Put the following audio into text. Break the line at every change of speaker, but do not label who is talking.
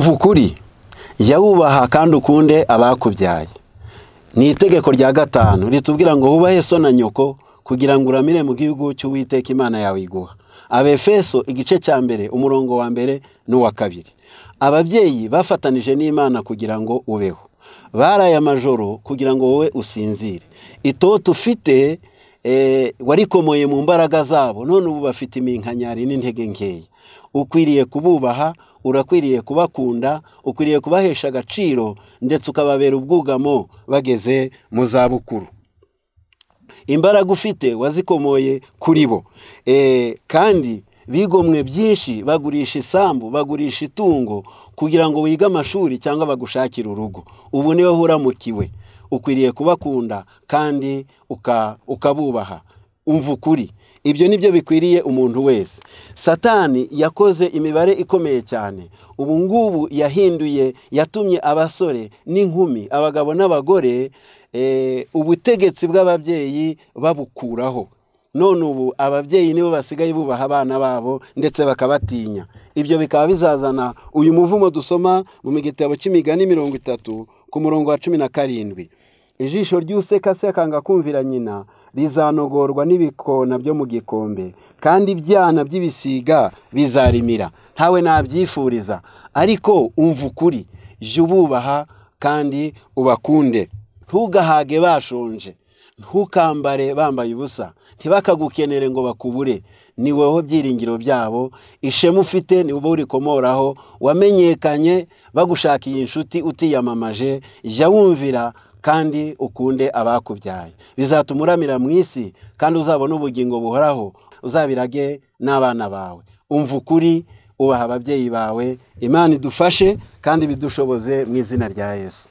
umva ukuri jya wubaha kandi ukunde abakubyaye ni itegeko rya gatanu ritubwira ngo wubahe so na nyoko kugira ngo uramire mu gihugu cy'uwiteka imana yawe iguha abefeso igice cya mbere umurongo wa mbere n'uwa kabiri ababyeyi bafatanije n'imana kugira ngo ubeho baraye amajoro kugira ngo wowe usinzire itoto ufite eh, warikomoye mu mbaraga zabo none ubu bafite iminkanyari n'intege nkeya ukwiriye kububaha urakwiriye kubakunda ukwiriye kubahesha agaciro ndetse ukababera ubwugamo bageze mu zabukuru imbaraga ufite wazikomoye kuri bo eh, kandi bigomwe byinshi bagurisha isambu bagurisha itungo kugira ngo wige amashuri cyangwa bagushakire urugo ubu niwe uramukiwe ukwiriye kubakunda kandi ukabubaha umva ukuri ibyo ni byo bikwiriye umuntu wese satani yakoze imibare ikomeye cyane ubu ngubu yahinduye yatumye abasore n'inkumi abagabo n'abagore eh, ubutegetsi bw'ababyeyi babukuraho none ubu ababyeyi nibo basigaye bubaha abana babo ndetse bakabatinya ibyo bikaba bizazana uyu muvumo dusoma mu gitabo cy'imigani mirongo itatu ku murongo wa cumi na karindwi ijisho ry'usekaseka ngo kumvira nyina rizanogorwa n'ibikona byo mu gikombe kandi ibyana by'ibisiga bizarimira ntawe nabyifuriza ariko umva ukuri j’ububaha kandi ubakunde ntugahage bashonje ntukambare bambaye ubusa ntibakagukenere ngo bakubure ni wowe byiringiro byabo ishema ufite ni wowe urikomoraho wamenyekanye bagushakiye inshuti utiyamamaje jya wumvira kandi ukunde abakubyaye bizatuma uramira mu isi kandi uzabona ubugingo buhoraho uzabirage n'abana bawe umva ukuri ubaha ababyeyi bawe imana idufashe kandi bidushoboze mu izina rya yesu